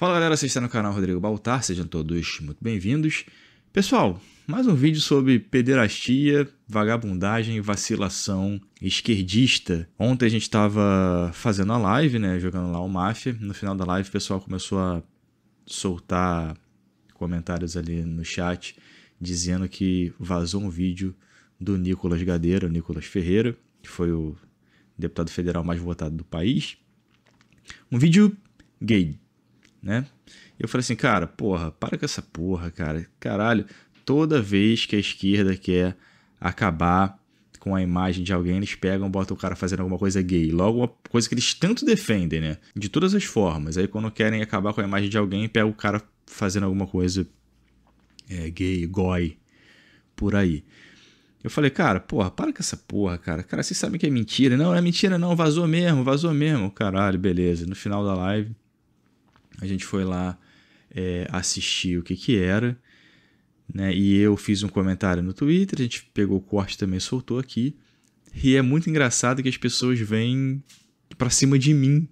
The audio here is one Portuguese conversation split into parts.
Fala galera, vocês estão no canal Rodrigo Baltar, sejam todos muito bem-vindos. Pessoal, mais um vídeo sobre pederastia, vagabundagem, vacilação esquerdista. Ontem a gente estava fazendo a live, né, jogando lá o Mafia. No final da live o pessoal começou a soltar comentários ali no chat dizendo que vazou um vídeo do Nicolas Gadeira, o Nicolas Ferreira, que foi o deputado federal mais votado do país. Um vídeo gay, né? Eu falei assim, cara, porra, para com essa porra, cara. Caralho, toda vez que a esquerda quer acabar com a imagem de alguém, eles pegam, botam o cara fazendo alguma coisa gay. Logo, uma coisa que eles tanto defendem, né? De todas as formas. Aí, quando querem acabar com a imagem de alguém, pega o cara fazendo alguma coisa é, gay, goi, por aí. Eu falei, cara, porra, para com essa porra, cara. Cara, vocês sabem que é mentira. não é mentira, não. Vazou mesmo, vazou mesmo. Caralho, beleza. No final da live, a gente foi lá é, assistir o que que era, né? E eu fiz um comentário no Twitter, a gente pegou o corte também, soltou aqui. E é muito engraçado que as pessoas vêm para cima de mim,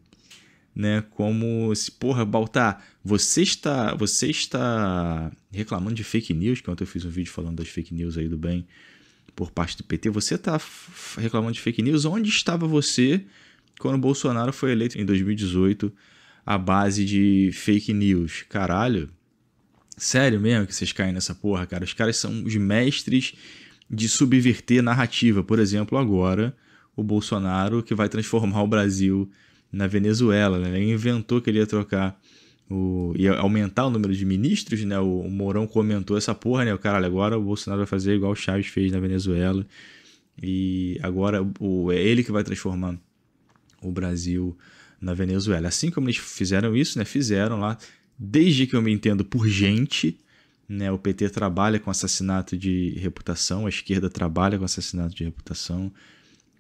né? Como se, porra, Baltar, você está, você está reclamando de fake news, que ontem eu fiz um vídeo falando das fake news aí do bem por parte do PT. Você está reclamando de fake news? Onde estava você quando Bolsonaro foi eleito em 2018? à base de fake news. Caralho, sério mesmo que vocês caem nessa porra, cara? Os caras são os mestres de subverter narrativa. Por exemplo, agora o Bolsonaro que vai transformar o Brasil na Venezuela. Né? Ele inventou que ele ia trocar o, ia aumentar o número de ministros, né? O, Mourão comentou essa porra, né? O caralho, agora o Bolsonaro vai fazer igual o Chaves fez na Venezuela. E agora o, é ele que vai transformar o Brasil na Venezuela. Assim como eles fizeram isso, né, fizeram lá, desde que eu me entendo por gente, né, o PT trabalha com assassinato de reputação, a esquerda trabalha com assassinato de reputação.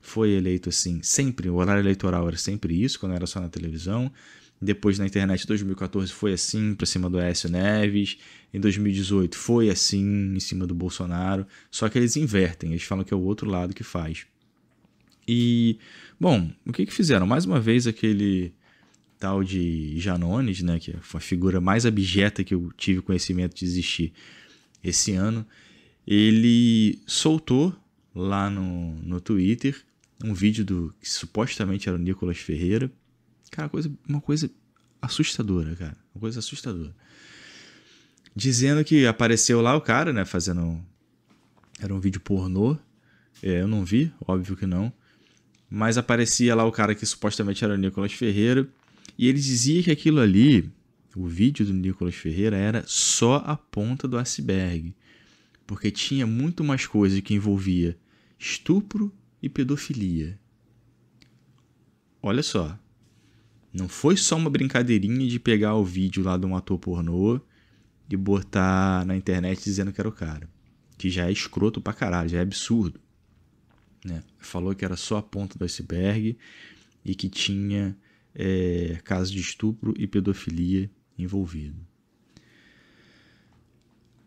Foi eleito assim, sempre, o horário eleitoral era sempre isso, quando era só na televisão. Depois na internet, 2014 foi assim, para cima do Aécio Neves. Em 2018 foi assim, em cima do Bolsonaro. Só que eles invertem, eles falam que é o outro lado que faz. E, bom, o que, que fizeram? Mais uma vez aquele tal de Janones, né, que foi a figura mais abjeta que eu tive conhecimento de existir esse ano, ele soltou lá no, no Twitter um vídeo do que supostamente era o Nicolas Ferreira. Cara, coisa, uma coisa assustadora, cara. Uma coisa assustadora. Dizendo que apareceu lá o cara, né, fazendo. Era um vídeo pornô. É, eu não vi, óbvio que não mas aparecia lá o cara que supostamente era o Nicolas Ferreira, e ele dizia que aquilo ali, o vídeo do Nicolas Ferreira, era só a ponta do iceberg, porque tinha muito mais coisa que envolvia estupro e pedofilia. Olha só, não foi só uma brincadeirinha de pegar o vídeo lá de um ator pornô e botar na internet dizendo que era o cara, que já é escroto pra caralho, já é absurdo. Né? Falou que era só a ponta do iceberg e que tinha é, casos de estupro e pedofilia envolvido.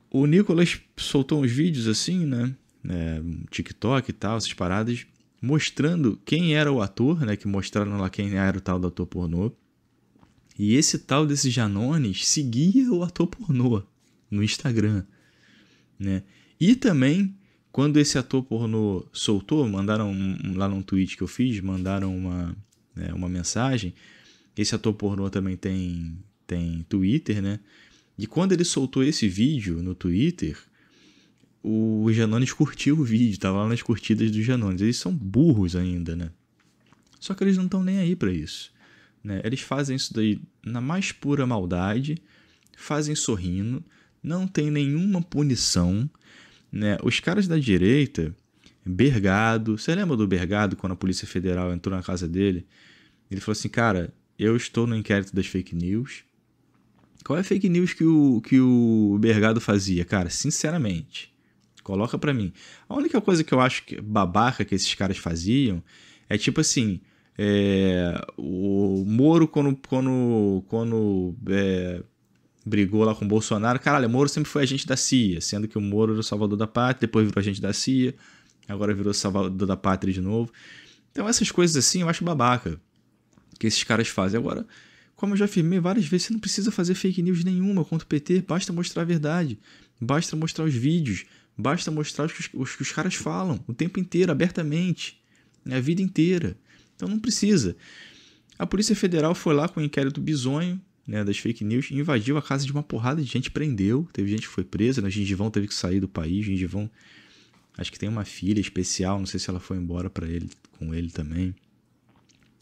O Nicolas soltou uns vídeos assim, né? É, TikTok e tal, essas paradas, mostrando quem era o ator, né? Que mostraram lá quem era o tal do ator pornô. E esse tal desse Janones seguia o ator pornô no Instagram, né? E também quando esse ator pornô soltou, mandaram lá num tweet que eu fiz, mandaram uma, né, uma mensagem. Esse ator pornô também tem, tem Twitter, né? E quando ele soltou esse vídeo no Twitter, o Janones curtiu o vídeo, tava lá nas curtidas do Janones. Eles são burros ainda, né? Só que eles não estão nem aí para isso. Né? Eles fazem isso daí na mais pura maldade, fazem sorrindo, não tem nenhuma punição. Né? Os caras da direita, Bergado, você lembra do Bergado quando a Polícia Federal entrou na casa dele? Ele falou assim: cara, eu estou no inquérito das fake news. Qual é a fake news que o, que o Bergado fazia? Cara, sinceramente, coloca para mim. A única coisa que eu acho que babaca que esses caras faziam é tipo assim: é, o Moro, quando, quando, quando é, brigou lá com o Bolsonaro. Caralho, Moro sempre foi agente da CIA, sendo que o Moro era o salvador da pátria, depois virou agente da CIA, agora virou salvador da pátria de novo. Então essas coisas assim eu acho babaca que esses caras fazem. Agora, como eu já afirmei várias vezes, você não precisa fazer fake news nenhuma contra o PT, basta mostrar a verdade, basta mostrar os vídeos, basta mostrar os, os que os caras falam o tempo inteiro, abertamente, a vida inteira. Então não precisa. A Polícia Federal foi lá com o um inquérito bizonho, né, das fake news invadiu a casa de uma porrada de gente, prendeu, teve gente que foi presa, né, Gengivão teve que sair do país, Gengivão acho que tem uma filha especial, não sei se ela foi embora para ele com ele também.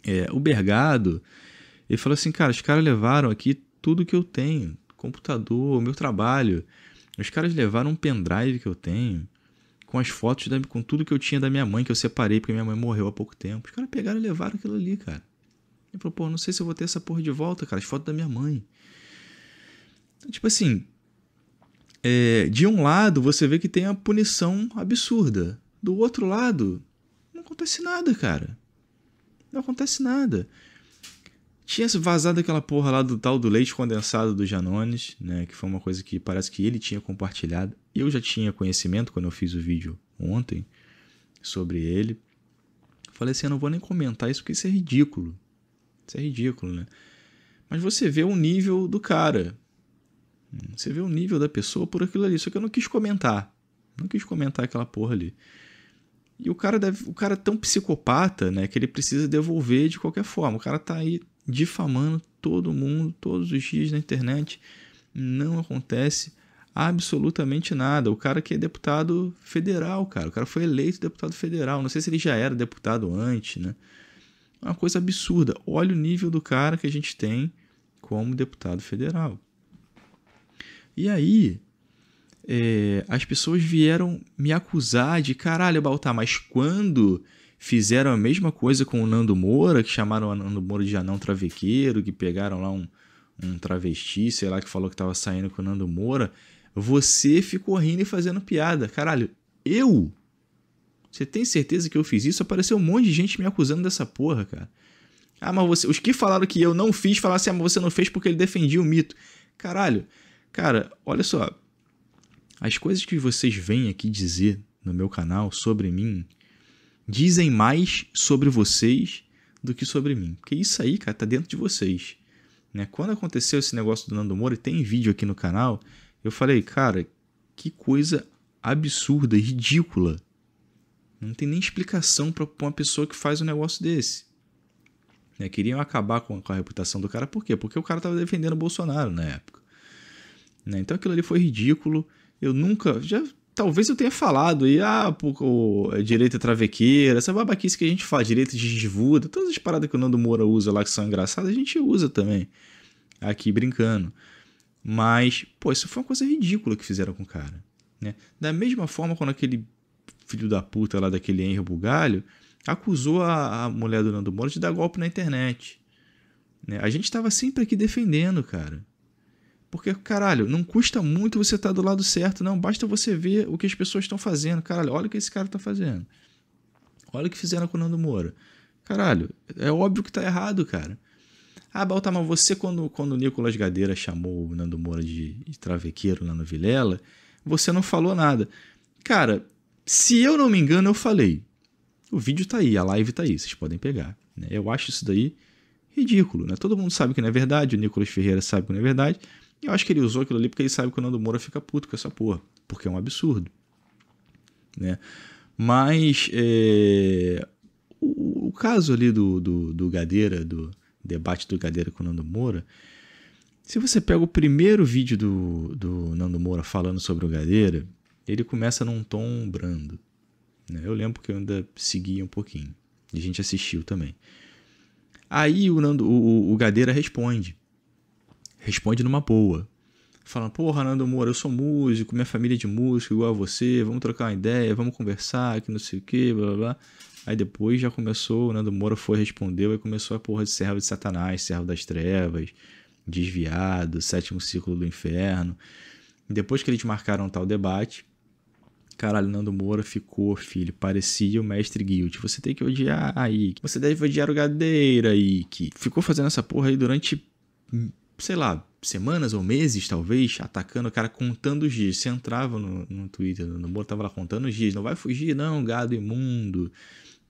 É, o Bergado, ele falou assim, cara, os caras levaram aqui tudo que eu tenho, computador, meu trabalho. Os caras levaram um pendrive que eu tenho, com as fotos, da, com tudo que eu tinha da minha mãe, que eu separei, porque minha mãe morreu há pouco tempo. Os caras pegaram e levaram aquilo ali, cara. Ele falou, pô, não sei se eu vou ter essa porra de volta, cara, as fotos da minha mãe. Então, tipo assim, é, de um lado você vê que tem a punição absurda. Do outro lado, não acontece nada, cara. Não acontece nada. Tinha vazado aquela porra lá do tal do leite condensado do Janones, né? Que foi uma coisa que parece que ele tinha compartilhado. Eu já tinha conhecimento quando eu fiz o vídeo ontem sobre ele. Falei assim, eu não vou nem comentar isso porque isso é ridículo. Isso é ridículo, né? Mas você vê o nível do cara. Você vê o nível da pessoa por aquilo ali. Só que eu não quis comentar. Não quis comentar aquela porra ali. E o cara deve, o cara é tão psicopata, né, que ele precisa devolver de qualquer forma. O cara tá aí difamando todo mundo todos os dias na internet. Não acontece absolutamente nada. O cara que é deputado federal, cara. O cara foi eleito deputado federal. Não sei se ele já era deputado antes, né? Uma coisa absurda. Olha o nível do cara que a gente tem como deputado federal. E aí, é, as pessoas vieram me acusar de caralho, Baltar, mas quando fizeram a mesma coisa com o Nando Moura, que chamaram o Nando Moura de anão travequeiro, que pegaram lá um, um travesti, sei lá, que falou que estava saindo com o Nando Moura, você ficou rindo e fazendo piada. Caralho, eu você tem certeza que eu fiz isso? Apareceu um monte de gente me acusando dessa porra, cara. Ah, mas você. Os que falaram que eu não fiz falaram assim, ah, mas você não fez porque ele defendia o mito. Caralho. Cara, olha só. As coisas que vocês vêm aqui dizer no meu canal sobre mim dizem mais sobre vocês do que sobre mim. Porque isso aí, cara, tá dentro de vocês. Né? Quando aconteceu esse negócio do Nando Moura, e tem vídeo aqui no canal, eu falei, cara, que coisa absurda, ridícula não tem nem explicação para uma pessoa que faz um negócio desse. Né? Queriam acabar com a, reputação do cara, por quê? Porque o cara estava defendendo o Bolsonaro na época. Né? Então aquilo ali foi ridículo. Eu nunca. já Talvez eu tenha falado, e ah, pô, é direita travequeira, essa babaquice que a gente fala, direita desvuda, todas as paradas que o Nando Moura usa lá que são engraçadas, a gente usa também. Aqui brincando. Mas, pô, isso foi uma coisa ridícula que fizeram com o cara. Né? Da mesma forma, quando aquele filho da puta lá daquele Henry Bugalho, acusou a, a mulher do Nando Moura de dar golpe na internet. Né? A gente estava sempre aqui defendendo, cara. Porque, caralho, não custa muito você estar tá do lado certo, não. Basta você ver o que as pessoas estão fazendo. Caralho, olha o que esse cara está fazendo. Olha o que fizeram com o Nando Moura. Caralho, é óbvio que está errado, cara. Ah, Baltamar, você, quando, quando o Nicolas Gadeira chamou o Nando Moura de, de travequeiro lá no Vilela, você não falou nada. Cara, se eu não me engano, eu falei. O vídeo tá aí, a live tá aí, vocês podem pegar. Né? Eu acho isso daí ridículo. Né? Todo mundo sabe que não é verdade, o Nicolas Ferreira sabe que não é verdade. E eu acho que ele usou aquilo ali porque ele sabe que o Nando Moura fica puto com essa porra, porque é um absurdo. Né? Mas é, o, o, caso ali do, do, do Gadeira, do debate do Gadeira com o Nando Moura, se você pega o primeiro vídeo do, do Nando Moura falando sobre o Gadeira, ele começa num tom brando. Né? Eu lembro que eu ainda seguia um pouquinho. E a gente assistiu também. Aí o, Nando, o, o Gadeira responde. Responde numa boa. Fala, porra, Nando Moura, eu sou músico, minha família é de músico, igual a você, vamos trocar uma ideia, vamos conversar, que não sei o que, blá blá blá. Aí depois já começou, o Nando Moura foi, respondeu, e começou a porra de servo de Satanás, servo das trevas, desviado, sétimo ciclo do inferno. Depois que eles marcaram tal debate, Caralho, Nando Moura ficou, filho. Parecia o mestre Guild. Você tem que odiar a Ike. Você deve odiar o Gadeira, Ike. Ficou fazendo essa porra aí durante, hum, sei lá, semanas ou meses, talvez, atacando o cara, contando os dias. Você entrava no, no Twitter, Nando Moura tava lá contando os dias. Não vai fugir, não, gado imundo.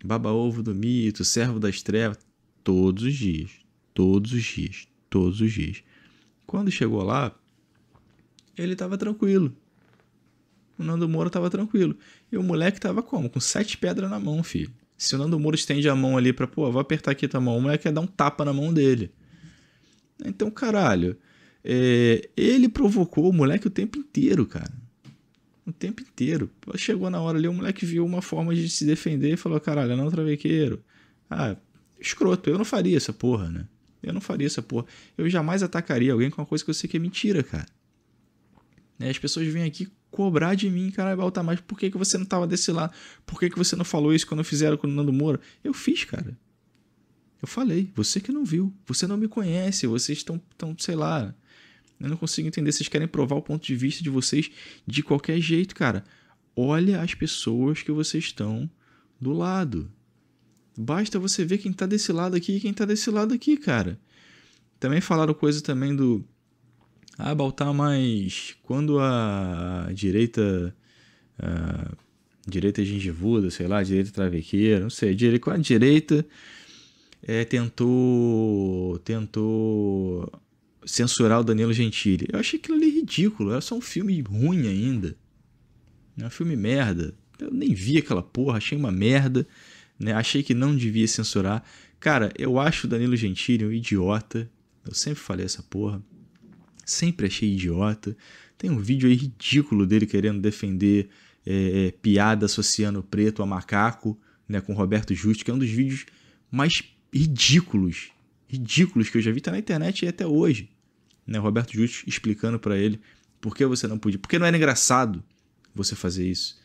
Baba-ovo do mito, servo das trevas. Todos os dias. Todos os dias. Todos os dias. Quando chegou lá, ele tava tranquilo o Nando Moura tava tranquilo. E o moleque tava como? Com sete pedras na mão, filho. Se o Nando Moura estende a mão ali pra, pô, vou apertar aqui tua mão, o moleque ia dar um tapa na mão dele. Então, caralho, é, ele provocou o moleque o tempo inteiro, cara. O tempo inteiro. Chegou na hora ali, o moleque viu uma forma de se defender e falou: caralho, não, travequeiro. Ah, escroto, eu não faria essa porra, né? Eu não faria essa porra. Eu jamais atacaria alguém com uma coisa que eu sei que é mentira, cara. Né, as pessoas vêm aqui cobrar de mim, caralho, tá, mais. por que, que você não tava desse lado? Por que, que você não falou isso quando fizeram com o Nando Moura? Eu fiz, cara. Eu falei, você que não viu, você não me conhece, vocês estão, tão, sei lá. Eu não consigo entender, vocês querem provar o ponto de vista de vocês de qualquer jeito, cara. Olha as pessoas que vocês estão do lado. Basta você ver quem tá desse lado aqui e quem tá desse lado aqui, cara. Também falaram coisa também do ah, Baltar, mas quando a direita. A direita gengivuda, sei lá, direita travequeira, não sei, direita, com a direita é, tentou. tentou censurar o Danilo Gentili. Eu achei aquilo ali ridículo, era só um filme ruim ainda. É um filme merda. Eu nem vi aquela porra, achei uma merda. Né? Achei que não devia censurar. Cara, eu acho o Danilo Gentili um idiota. Eu sempre falei essa porra sempre achei idiota. Tem um vídeo aí ridículo dele querendo defender é, é, piada associando preto a macaco, né, com Roberto Justo, que é um dos vídeos mais ridículos, ridículos que eu já vi, tá na internet e até hoje. Né, Roberto Justo explicando para ele por que você não podia, porque não era engraçado você fazer isso.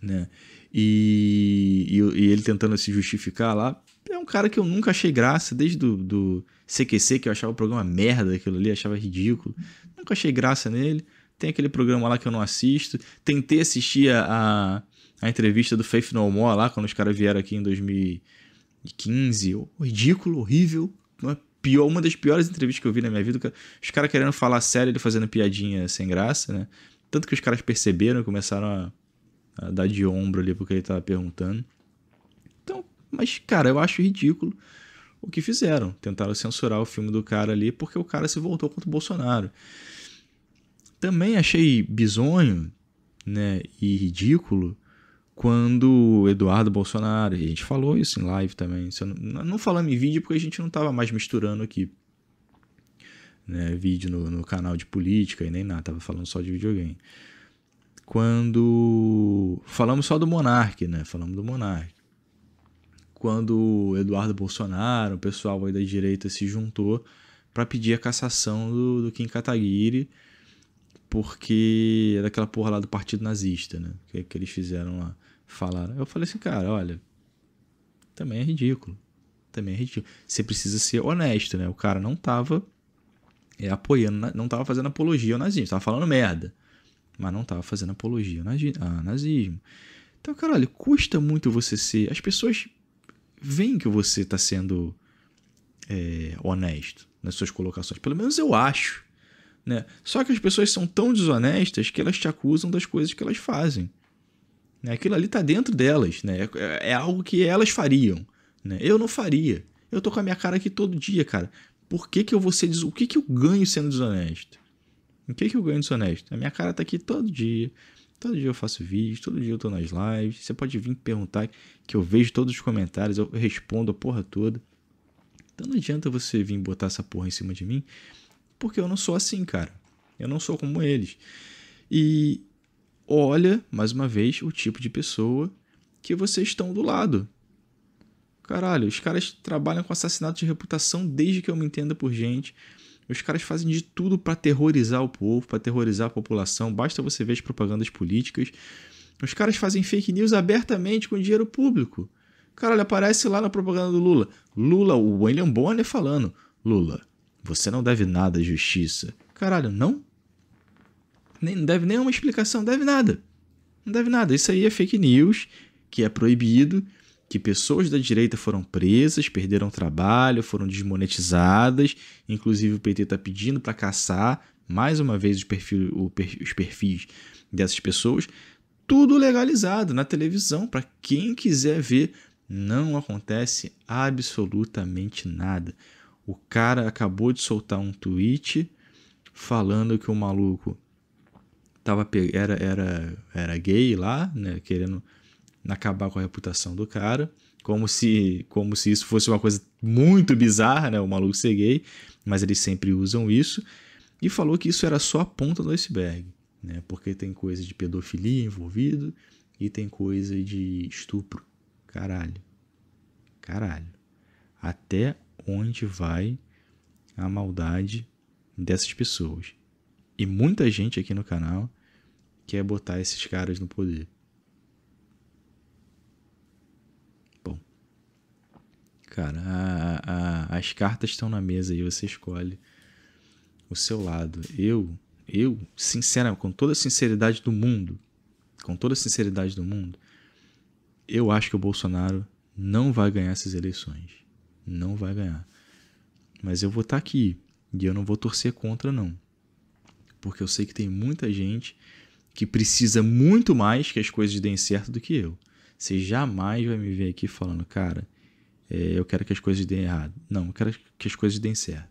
Né? E, e, e ele tentando se justificar lá, é um cara que eu nunca achei graça, desde do, do CQC, que eu achava o programa merda, aquilo ali, achava ridículo. Nunca achei graça nele. Tem aquele programa lá que eu não assisto. Tentei assistir a, a entrevista do Faith No More lá, quando os caras vieram aqui em 2015. Ridículo, horrível. Uma, é pior, uma das piores entrevistas que eu vi na minha vida. Os caras querendo falar sério, ele fazendo piadinha sem graça, né? Tanto que os caras perceberam e começaram a, a dar de ombro ali porque ele tava perguntando. Mas, cara, eu acho ridículo o que fizeram. Tentaram censurar o filme do cara ali porque o cara se voltou contra o Bolsonaro. Também achei bizonho né, e ridículo quando Eduardo Bolsonaro, e a gente falou isso em live também, não, não falamos em vídeo porque a gente não estava mais misturando aqui né, vídeo no, no, canal de política e nem nada, tava falando só de videogame. Quando falamos só do Monark, né? Falamos do Monark quando Eduardo Bolsonaro, o pessoal aí da direita se juntou para pedir a cassação do, do Kim Kataguiri, porque é daquela porra lá do Partido Nazista, né? Que, que eles fizeram lá, falaram. Eu falei assim, cara, olha, também é ridículo. Também é ridículo. Você precisa ser honesto, né? O cara não tava é, apoiando, não tava fazendo apologia ao nazismo, tava falando merda, mas não tava fazendo apologia ao nazismo. Então, cara, olha, custa muito você ser. As pessoas veem que você está sendo é, honesto nas suas colocações. Pelo menos eu acho. Né? Só que as pessoas são tão desonestas que elas te acusam das coisas que elas fazem. Né? Aquilo ali está dentro delas. Né? É, é, é algo que elas fariam. Né? Eu não faria. Eu tô com a minha cara aqui todo dia, cara. Por que, que eu vou ser des... O que, que eu ganho sendo desonesto? O que, que eu ganho desonesto? A minha cara tá aqui todo dia. Todo dia eu faço vídeos, todo dia eu tô nas lives. Você pode vir perguntar que eu vejo todos os comentários, eu respondo a porra toda. Então não adianta você vir botar essa porra em cima de mim, porque eu não sou assim, cara. Eu não sou como eles. E olha, mais uma vez, o tipo de pessoa que vocês estão do lado. Caralho, os caras trabalham com assassinato de reputação desde que eu me entenda por gente. Os caras fazem de tudo para terrorizar o povo, para terrorizar a população. Basta você ver as propagandas políticas. Os caras fazem fake news abertamente com dinheiro público. Cara, ele aparece lá na propaganda do Lula. Lula, o William Bonner falando: Lula, você não deve nada à justiça. Caralho, não? Nem, não deve nenhuma explicação, deve nada. Não deve nada. Isso aí é fake news, que é proibido que pessoas da direita foram presas, perderam trabalho, foram desmonetizadas. Inclusive, o PT está pedindo para caçar mais uma vez os perfis dessas pessoas. Tudo legalizado na televisão, para quem quiser ver. Não acontece absolutamente nada. O cara acabou de soltar um tweet falando que o maluco tava, era, era, era gay lá, né, querendo acabar com a reputação do cara, como se, como se isso fosse uma coisa muito bizarra, né? O maluco ser gay, mas eles sempre usam isso. E falou que isso era só a ponta do iceberg, né? Porque tem coisa de pedofilia envolvido e tem coisa de estupro. Caralho. Caralho. Até onde vai a maldade dessas pessoas? E muita gente aqui no canal quer botar esses caras no poder. cara. A, a, as cartas estão na mesa e você escolhe o seu lado. Eu, eu, sinceramente, com toda a sinceridade do mundo, com toda a sinceridade do mundo, eu acho que o Bolsonaro não vai ganhar essas eleições. Não vai ganhar. Mas eu vou estar tá aqui e eu não vou torcer contra, não. Porque eu sei que tem muita gente que precisa muito mais que as coisas deem certo do que eu. Você jamais vai me ver aqui falando, cara, é, eu quero que as coisas deem errado. Não, eu quero que as coisas deem certo.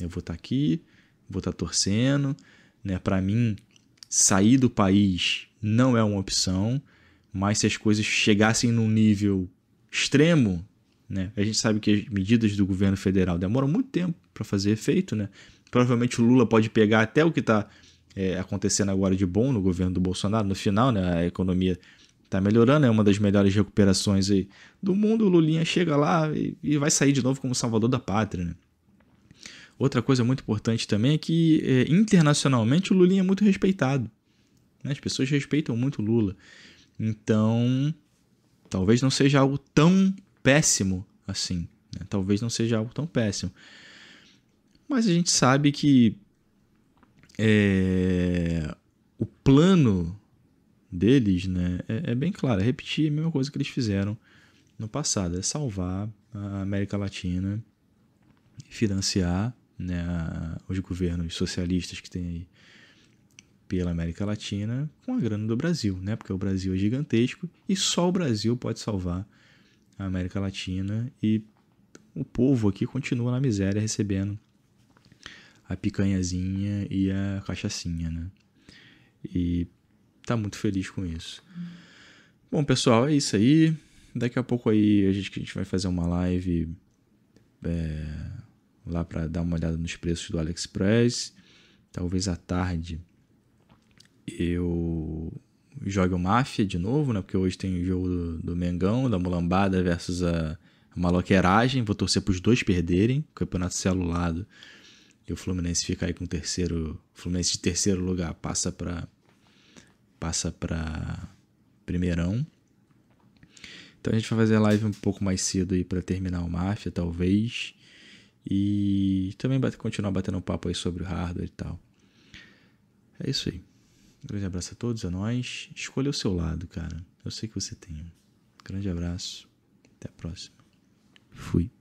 Eu vou estar tá aqui, vou estar tá torcendo. Né? Para mim, sair do país não é uma opção, mas se as coisas chegassem num nível extremo, né? a gente sabe que as medidas do governo federal demoram muito tempo para fazer efeito. Né? Provavelmente o Lula pode pegar até o que está é, acontecendo agora de bom no governo do Bolsonaro, no final, né? a economia tá melhorando, é uma das melhores recuperações aí do mundo. O Lulinha chega lá e, e vai sair de novo como salvador da pátria, né? Outra coisa muito importante também é que é, internacionalmente o Lulinha é muito respeitado. Né? As pessoas respeitam muito o Lula. Então, talvez não seja algo tão péssimo assim. Né? Talvez não seja algo tão péssimo. Mas a gente sabe que é, o plano deles né, é, é bem clara. É repetir a mesma coisa que eles fizeram no passado. É salvar a América Latina, financiar né, a, os governos socialistas que tem aí pela América Latina com a grana do Brasil, né? Porque o Brasil é gigantesco e só o Brasil pode salvar a América Latina e o povo aqui continua na miséria recebendo a picanhazinha e a cachaçinha, né? E está muito feliz com isso. Bom, pessoal, é isso aí. Daqui a pouco aí a gente, a gente vai fazer uma live é, lá para dar uma olhada nos preços do AliExpress. Talvez à tarde eu jogue o Máfia de novo, né? Porque hoje tem o jogo do, do Mengão, da Mulambada versus a, a Maloqueiragem. Vou torcer para os dois perderem. Campeonato celulado. E o Fluminense fica aí com o terceiro. O Fluminense de terceiro lugar passa para passa para primeirão. Então a gente vai fazer a live um pouco mais cedo aí para terminar o Mafia, talvez. E também bate, continuar batendo um papo aí sobre o hardware e tal. É isso aí. Um grande abraço a todos, a nós. Escolha o seu lado, cara. Eu sei que você tem. Um grande abraço. Até a próxima. Fui.